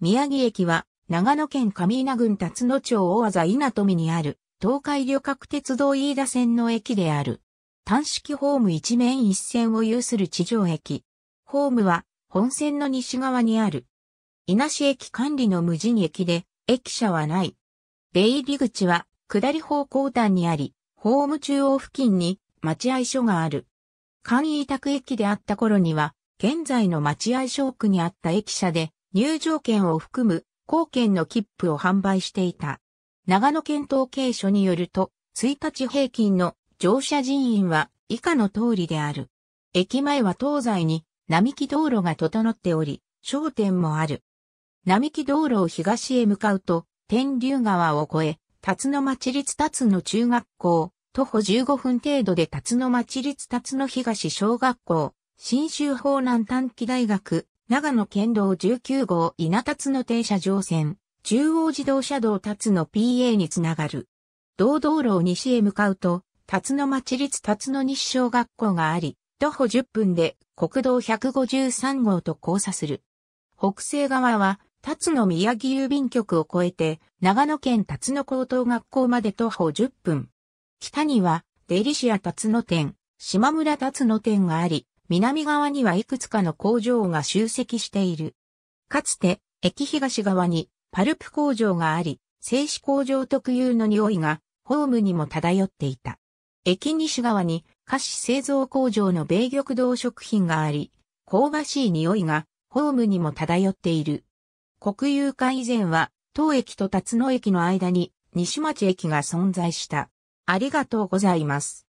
宮城駅は、長野県上稲郡辰野町大技稲富にある、東海旅客鉄道飯田線の駅である。単式ホーム一面一線を有する地上駅。ホームは、本線の西側にある。稲市駅管理の無人駅で、駅舎はない。出入り口は、下り方向端にあり、ホーム中央付近に、待合所がある。簡易委託駅であった頃には、現在の待合所区にあった駅舎で、入場券を含む貢献の切符を販売していた。長野県統計所によると、1日平均の乗車人員は以下の通りである。駅前は東西に並木道路が整っており、商店もある。並木道路を東へ向かうと、天竜川を越え、辰野町立辰野中学校、徒歩15分程度で辰野町立辰野東小学校、新州法南短期大学、長野県道19号稲達の停車場線、中央自動車道達の PA につながる。道道路を西へ向かうと、達野町立達野西小学校があり、徒歩10分で国道153号と交差する。北西側は、達野宮城郵便局を越えて、長野県達野高等学校まで徒歩10分。北には、デリシア達野店、島村達野店があり、南側にはいくつかの工場が集積している。かつて、駅東側にパルプ工場があり、製紙工場特有の匂いがホームにも漂っていた。駅西側に菓子製造工場の米玉堂食品があり、香ばしい匂いがホームにも漂っている。国有化以前は、当駅と辰野駅の間に西町駅が存在した。ありがとうございます。